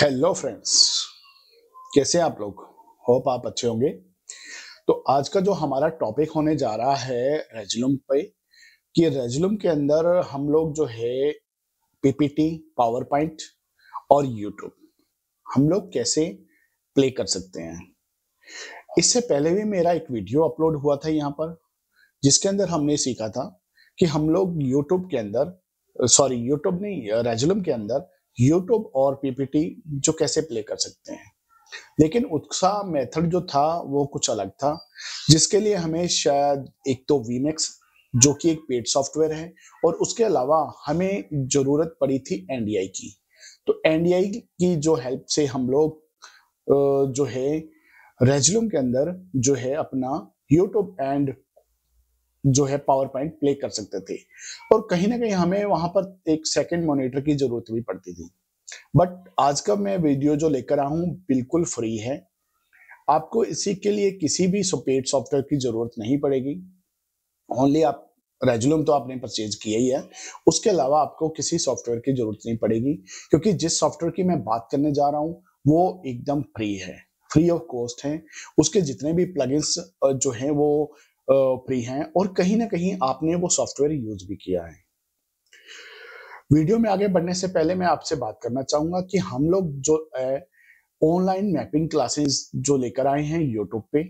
hello friends कैसे आप लोग होप आप अच्छे होंगे तो आज का जो हमारा टॉपिक होने जा रहा है रेजुलम पे कि रेजुलम के अंदर हम लोग जो है पीपीटी पावर पॉइंट और यूट्यूब हम लोग कैसे प्ले कर सकते हैं इससे पहले भी मेरा एक वीडियो अपलोड हुआ था यहाँ पर जिसके अंदर हमने सीखा था कि हम लोग यूट्यूब के अंदर सॉरी यूट्यूब नहीं रेजुलम के अंदर यूट्यूब और पीपीटी जो कैसे प्ले कर सकते हैं लेकिन उसका मेथड जो था वो कुछ अलग था जिसके लिए हमें शायद एक तो वीमेक्स जो कि एक पेड सॉफ्टवेयर है और उसके अलावा हमें जरूरत पड़ी थी एनडीआई की तो एनडीआई की जो हेल्प से हम लोग जो है रेजलूम के अंदर जो है अपना यूट्यूब एंड जो है पावर पॉइंट प्ले कर सकते थे और कहीं ना कहीं हमें वहां पर एक सेकेंड मोनिटर की जरूरत भी पड़ती थी बट आज का मैं वीडियो जो लेकर आया हूं बिल्कुल फ्री है आपको इसी के लिए किसी भी पेड सॉफ्टवेयर की जरूरत नहीं पड़ेगी ओनली आप रेजुलम तो आपने परचेज किया ही है उसके अलावा आपको किसी सॉफ्टवेयर की जरूरत नहीं पड़ेगी क्योंकि जिस सॉफ्टवेयर की मैं बात करने जा रहा हूँ वो एकदम फ्री है फ्री ऑफ कॉस्ट है उसके जितने भी प्लगइन्स जो हैं वो प्रिय हैं और कहीं ना कहीं आपने वो सॉफ्टवेयर यूज भी किया है वीडियो में आगे बढ़ने से पहले मैं आपसे बात करना चाहूंगा कि हम लोग जो ऑनलाइन मैपिंग क्लासेस जो लेकर आए हैं यूट्यूब पे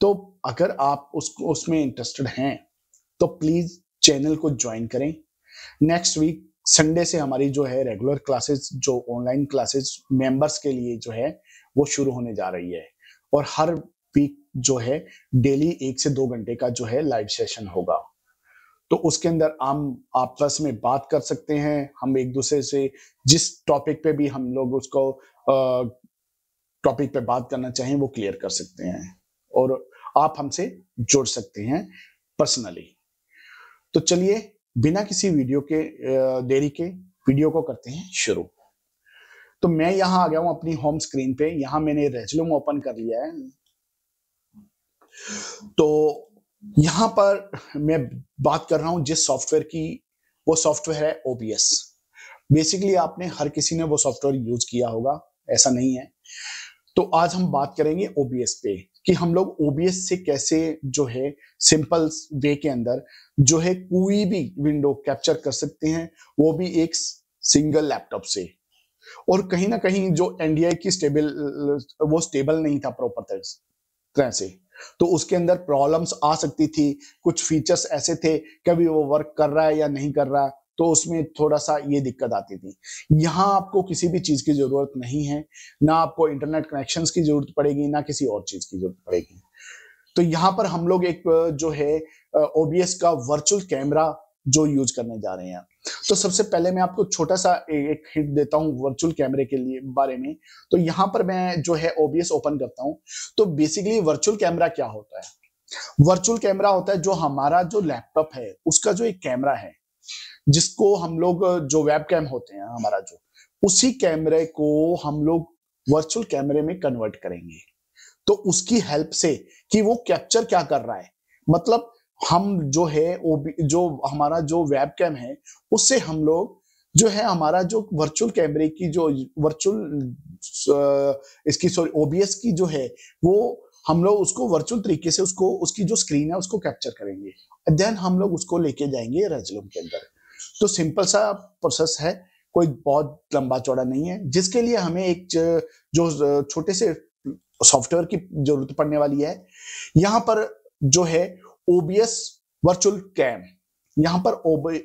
तो अगर आप उसको उसमें इंटरेस्टेड हैं तो प्लीज चैनल को ज्वाइन करें नेक्स्ट वीक संडे से हमारी जो है रेगुलर क्लासेस जो ऑनलाइन क्लासेस मेंबर्स के लिए जो है वो शुरू होने जा रही है और हर वीक जो है डेली एक से दो घंटे का जो है लाइव सेशन होगा तो उसके अंदर हम आपस में बात कर सकते हैं हम एक दूसरे से जिस टॉपिक पे भी हम लोग उसको टॉपिक पे बात करना चाहें वो क्लियर कर सकते हैं और आप हमसे जुड़ सकते हैं पर्सनली तो चलिए बिना किसी वीडियो के देरी के वीडियो को करते हैं शुरू तो मैं यहाँ आ गया हूँ अपनी होम स्क्रीन पे यहाँ मैंने रेजलूम ओपन कर लिया है तो यहां पर मैं बात कर रहा हूं जिस सॉफ्टवेयर की वो सॉफ्टवेयर है ओबीएस बेसिकली आपने हर किसी ने वो सॉफ्टवेयर यूज किया होगा ऐसा नहीं है तो आज हम बात करेंगे ओबीएस पे कि हम लोग ओबीएस से कैसे जो है सिंपल वे के अंदर जो है कोई भी विंडो कैप्चर कर सकते हैं वो भी एक सिंगल लैपटॉप से और कहीं ना कहीं जो एनडीआई की स्टेबल वो स्टेबल नहीं था प्रॉपर तरह से तो उसके अंदर प्रॉब्लम्स आ सकती थी कुछ फीचर्स ऐसे थे कभी वो वर्क कर रहा है या नहीं कर रहा है तो उसमें थोड़ा सा ये दिक्कत आती थी यहाँ आपको किसी भी चीज़ की ज़रूरत नहीं है ना आपको इंटरनेट कनेक्शन की ज़रूरत पड़ेगी ना किसी और चीज़ की ज़रूरत पड़ेगी तो यहाँ पर हम लोग एक जो है ओबीएस का वर्चुअल कैमरा जो यूज करने जा रहे हैं तो सबसे पहले मैं आपको छोटा सा एक हिट देता हूँ वर्चुअल कैमरे के लिए बारे में तो यहां पर मैं जो है ओबीएस ओपन करता हूँ तो बेसिकली वर्चुअल कैमरा क्या होता है वर्चुअल कैमरा होता है जो हमारा जो लैपटॉप है उसका जो एक कैमरा है जिसको हम लोग जो वेब कैम होते हैं हमारा जो उसी कैमरे को हम लोग वर्चुअल कैमरे में कन्वर्ट करेंगे तो उसकी हेल्प से कि वो कैप्चर क्या कर रहा है मतलब हम जो है वो जो हमारा जो वेब कैम है उससे हम लोग जो है हमारा जो वर्चुअल कैमरे की जो वर्चुअल uh, इसकी सॉरी ओबीएस की जो है वो हम लोग उसको वर्चुअल तरीके से उसको उसकी जो स्क्रीन है उसको कैप्चर करेंगे देन हम लोग उसको लेके जाएंगे रेजलूम के अंदर तो सिंपल सा प्रोसेस है कोई बहुत लंबा चौड़ा नहीं है जिसके लिए हमें एक जो uh, छोटे से सॉफ्टवेयर की जरूरत पड़ने वाली है यहाँ पर जो है ओबीएस वर्चुअल कैम यहां पर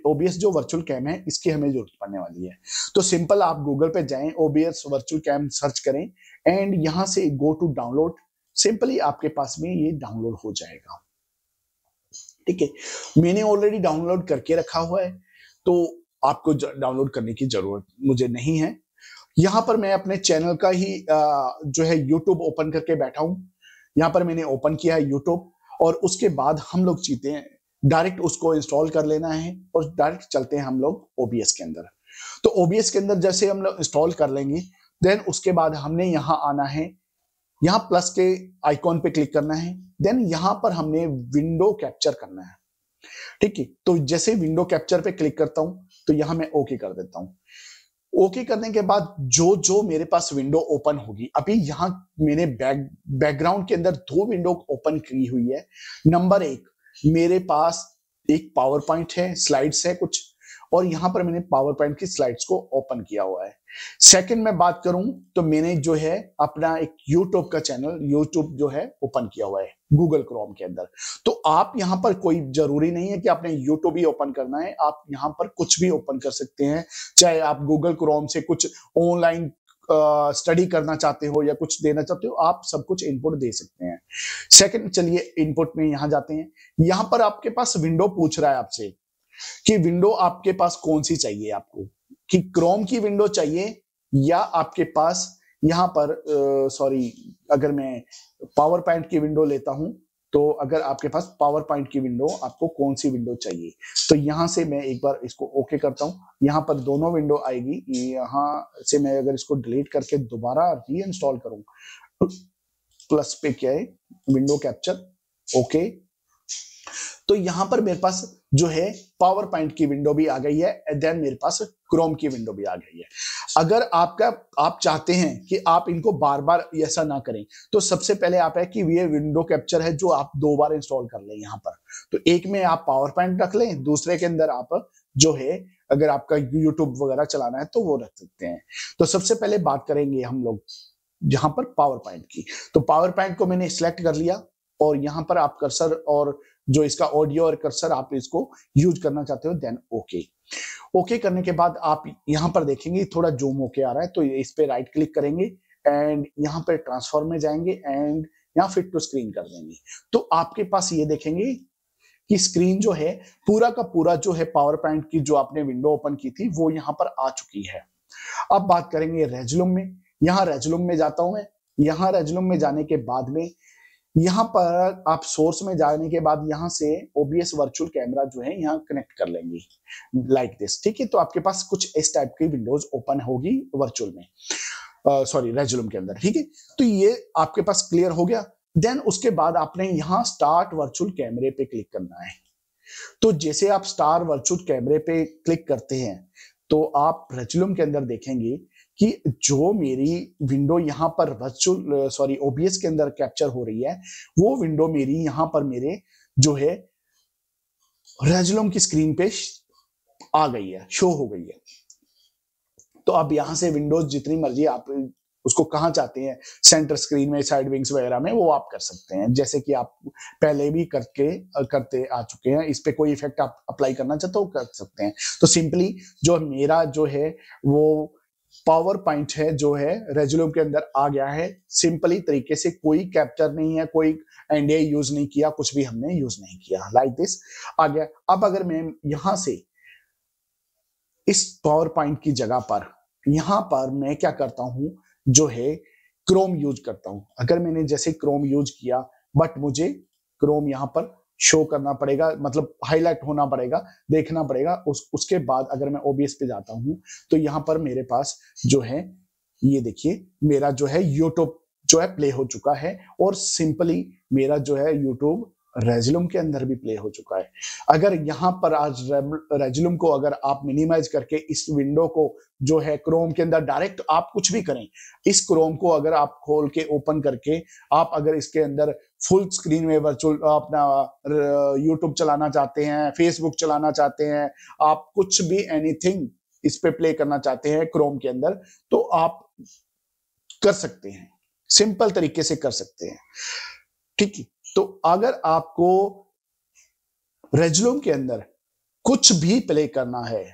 ओबीएस जो वर्चुअल कैम है इसकी हमें जरूरत पड़ने वाली है तो सिंपल आप गूगल पे जाएं ओबीएस वर्चुअल कैम सर्च करें एंड यहां से गो टू डाउनलोड सिंपली आपके पास में ये डाउनलोड हो जाएगा ठीक है मैंने ऑलरेडी डाउनलोड करके रखा हुआ है तो आपको डाउनलोड करने की जरूरत मुझे नहीं है यहां पर मैं अपने चैनल का ही जो है यूट्यूब ओपन करके बैठा हूं यहां पर मैंने ओपन किया है यूट्यूब और उसके बाद हम लोग चीते हैं डायरेक्ट उसको इंस्टॉल कर लेना है और डायरेक्ट चलते हैं हम लोग ओबीएस के अंदर तो ओबीएस के अंदर जैसे हम लोग इंस्टॉल कर लेंगे देन उसके बाद हमने यहाँ आना है यहाँ प्लस के आइकॉन पे क्लिक करना है देन यहाँ पर हमने विंडो कैप्चर करना है ठीक है तो जैसे विंडो कैप्चर पे क्लिक करता हूं तो यहां मैं ओके कर देता हूं ओके okay करने के बाद जो जो मेरे पास विंडो ओपन होगी अभी यहाँ मैंने बैक बैकग्राउंड के अंदर दो विंडो ओपन की हुई है नंबर एक मेरे पास एक पावर पॉइंट है स्लाइड्स है कुछ और यहाँ पर मैंने पावर पॉइंट की स्लाइड्स को ओपन किया हुआ है सेकंड मैं बात करूं तो मैंने जो है अपना एक यूट्यूब का चैनल यूट्यूब जो है ओपन किया हुआ है गूगल क्रोम के अंदर तो आप यहां पर कोई जरूरी नहीं है कि आपने यूट्यूब ही ओपन करना है आप यहां पर कुछ भी ओपन कर सकते हैं चाहे आप गूगल क्रोम से कुछ ऑनलाइन स्टडी करना चाहते हो या कुछ देना चाहते हो आप सब कुछ इनपुट दे सकते हैं सेकंड चलिए इनपुट में यहां जाते हैं यहां पर आपके पास विंडो पूछ रहा है आपसे कि विंडो आपके पास कौन सी चाहिए आपको कि क्रोम की विंडो चाहिए या आपके पास यहाँ पर सॉरी अगर मैं पावर पॉइंट की विंडो लेता हूँ तो अगर आपके पास पावर पॉइंट की विंडो आपको कौन सी विंडो चाहिए तो यहाँ से मैं एक बार इसको ओके करता हूँ यहाँ पर दोनों विंडो आएगी यहाँ से मैं अगर इसको डिलीट करके दोबारा री इंस्टॉल करूँ प्लस पे क्या है विंडो कैप्चर ओके तो यहां पर मेरे पास जो है पावर पॉइंट की विंडो भी आ गई है देन मेरे पास क्रोम की विंडो भी आ गई है अगर आपका आप चाहते हैं कि आप इनको बार बार ऐसा ना करें तो सबसे पहले आप है कि ये विंडो कैप्चर है जो आप दो बार इंस्टॉल कर लें यहां पर तो एक में आप पावर पॉइंट रख लें दूसरे के अंदर आप जो है अगर आपका यूट्यूब वगैरह चलाना है तो वो रख सकते हैं तो सबसे पहले बात करेंगे हम लोग यहाँ पर पावर पॉइंट की तो पावर पॉइंट को मैंने सिलेक्ट कर लिया और यहां पर आप कर्सर और जो इसका ऑडियो और कर्सर आप इसको यूज करना चाहते हो देन ओके ओके करने के बाद आप यहाँ पर देखेंगे थोड़ा जूम होके आ रहा है तो इस पर राइट क्लिक करेंगे एंड यहाँ पर ट्रांसफॉर्म में जाएंगे एंड यहाँ फिट टू स्क्रीन कर देंगे तो आपके पास ये देखेंगे कि स्क्रीन जो है पूरा का पूरा जो है पावर पॉइंट की जो आपने विंडो ओपन की थी वो यहाँ पर आ चुकी है अब बात करेंगे रेजलुम में यहाँ रेजुलम में जाता हूं मैं यहाँ रेजलुम में जाने के बाद में यहाँ पर आप सोर्स में जाने के बाद यहाँ से ओबीएस वर्चुअल कैमरा जो है यहाँ कनेक्ट कर लेंगे लाइक दिस ठीक है तो आपके पास कुछ इस टाइप की विंडोज ओपन होगी वर्चुअल में सॉरी uh, रेजुलम के अंदर ठीक है तो ये आपके पास क्लियर हो गया देन उसके बाद आपने यहाँ स्टार्ट वर्चुअल कैमरे पे क्लिक करना है तो जैसे आप स्टार वर्चुअल कैमरे पे क्लिक करते हैं तो आप रेजुलम के अंदर देखेंगे कि जो मेरी विंडो यहाँ पर वर्चुअल सॉरी ओबीएस के अंदर कैप्चर हो रही है वो विंडो मेरी यहाँ पर मेरे जो है रेजलोम की स्क्रीन पे आ गई है शो हो गई है तो अब यहां से विंडोज जितनी मर्जी आप उसको कहा चाहते हैं सेंटर स्क्रीन में साइड विंग्स वगैरह में वो आप कर सकते हैं जैसे कि आप पहले भी करके करते आ चुके हैं इस पर कोई इफेक्ट आप अप्लाई करना चाहते हो तो कर सकते हैं तो सिंपली जो मेरा जो है वो पावर पॉइंट है जो है रेजुलूम के अंदर आ गया है सिंपली तरीके से कोई कैप्चर नहीं है कोई एनडीए यूज नहीं किया कुछ भी हमने यूज नहीं किया लाइक like दिस आ गया अब अगर मैं यहां से इस पावर पॉइंट की जगह पर यहां पर मैं क्या करता हूं जो है क्रोम यूज करता हूं अगर मैंने जैसे क्रोम यूज किया बट मुझे क्रोम यहां पर शो करना पड़ेगा मतलब हाईलाइट होना पड़ेगा देखना पड़ेगा उस उसके बाद अगर मैं ओबीएस पे जाता हूँ तो यहाँ पर मेरे पास जो है ये देखिए मेरा जो है यूट्यूब जो है प्ले हो चुका है और सिंपली मेरा जो है यूट्यूब रेजुलम के अंदर भी प्ले हो चुका है अगर यहां पर आज रेजुलम को अगर आप मिनिमाइज करके इस विंडो को जो है क्रोम के अंदर डायरेक्ट आप कुछ भी करें इस क्रोम को अगर आप खोल के ओपन करके आप अगर इसके अंदर फुल स्क्रीन में वर्चुअल अपना यूट्यूब चलाना चाहते हैं फेसबुक चलाना चाहते हैं आप कुछ भी एनीथिंग इस पे प्ले करना चाहते हैं क्रोम के अंदर तो आप कर सकते हैं सिंपल तरीके से कर सकते हैं ठीक है तो अगर आपको रेजलूम के अंदर कुछ भी प्ले करना है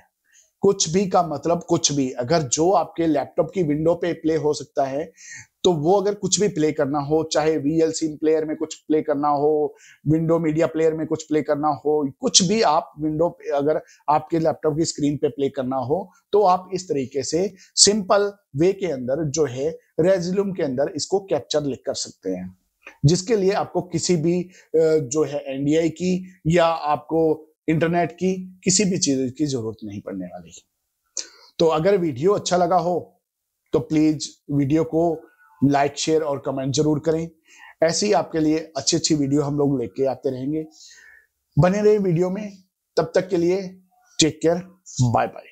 कुछ भी का मतलब कुछ भी अगर जो आपके लैपटॉप की विंडो पे प्ले हो सकता है तो वो अगर कुछ भी प्ले करना हो चाहे वीएलसी प्लेयर में कुछ प्ले करना हो विंडो मीडिया प्लेयर में कुछ प्ले करना हो कुछ भी आप विंडो पे अगर आपके लैपटॉप की स्क्रीन पे प्ले करना हो तो आप इस तरीके से सिंपल वे के अंदर जो है रेजल्यूम के अंदर इसको कैप्चर लिख कर सकते हैं जिसके लिए आपको किसी भी जो है एनडीआई की या आपको इंटरनेट की किसी भी चीज की जरूरत नहीं पड़ने वाली तो अगर वीडियो अच्छा लगा हो तो प्लीज वीडियो को लाइक शेयर और कमेंट जरूर करें ऐसी आपके लिए अच्छी अच्छी वीडियो हम लोग लेके आते रहेंगे बने रहे वीडियो में तब तक के लिए टेक केयर बाय बाय